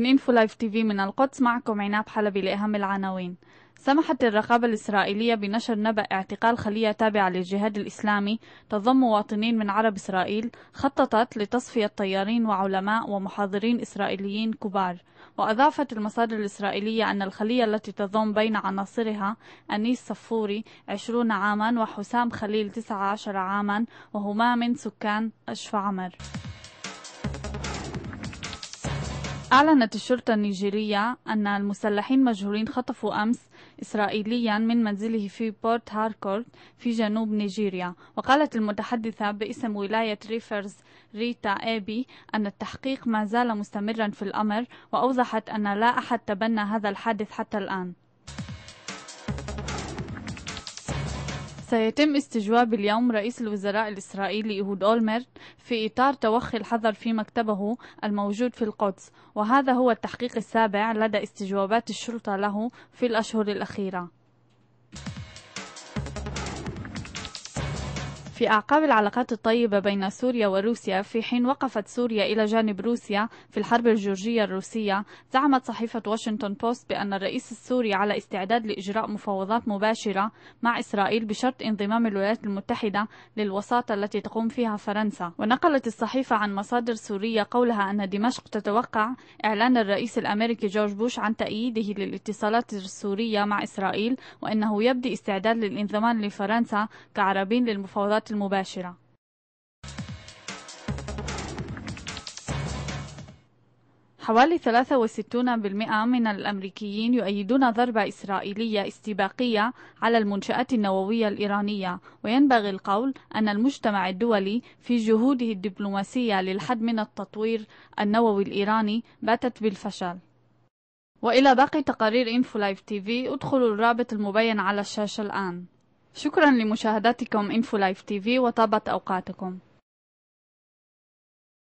من انفو لايف تيفي من القدس معكم عناب حلبي لأهم العناوين سمحت الرقابة الإسرائيلية بنشر نبأ اعتقال خلية تابعة للجهاد الإسلامي تضم مواطنين من عرب إسرائيل خططت لتصفية طيارين وعلماء ومحاضرين إسرائيليين كبار وأضافت المصادر الإسرائيلية أن الخلية التي تضم بين عناصرها أنيس صفوري 20 عاما وحسام خليل 19 عاما وهما من سكان أشفعمر عمر أعلنت الشرطة النيجيرية أن المسلحين مجهولين خطفوا أمس إسرائيليا من منزله في بورت هاركورت في جنوب نيجيريا وقالت المتحدثة باسم ولاية ريفرز ريتا أبي أن التحقيق ما زال مستمرا في الأمر وأوضحت أن لا أحد تبنى هذا الحادث حتى الآن سيتم استجواب اليوم رئيس الوزراء الإسرائيلي إيهود أولمرت في إطار توخي الحظر في مكتبه الموجود في القدس وهذا هو التحقيق السابع لدى استجوابات الشرطة له في الأشهر الأخيرة في أعقاب العلاقات الطيبة بين سوريا وروسيا في حين وقفت سوريا إلى جانب روسيا في الحرب الجورجية الروسية زعمت صحيفة واشنطن بوست بأن الرئيس السوري على استعداد لإجراء مفاوضات مباشرة مع إسرائيل بشرط انضمام الولايات المتحدة للوساطة التي تقوم فيها فرنسا ونقلت الصحيفة عن مصادر سورية قولها أن دمشق تتوقع إعلان الرئيس الأمريكي جورج بوش عن تأييده للاتصالات السورية مع إسرائيل وأنه يبدي استعداد للانضمام لفرنسا كعربين للمفاوضات التغطيات المباشرة حوالي 63% من الأمريكيين يؤيدون ضربة إسرائيلية استباقية على المنشآت النووية الإيرانية وينبغي القول أن المجتمع الدولي في جهوده الدبلوماسية للحد من التطوير النووي الإيراني باتت بالفشل وإلى باقي تقارير إنفو لايف تي في ادخلوا الرابط المبين على الشاشة الآن شكرا لمشاهدتكم انفو لايف تي في وطابت أوقاتكم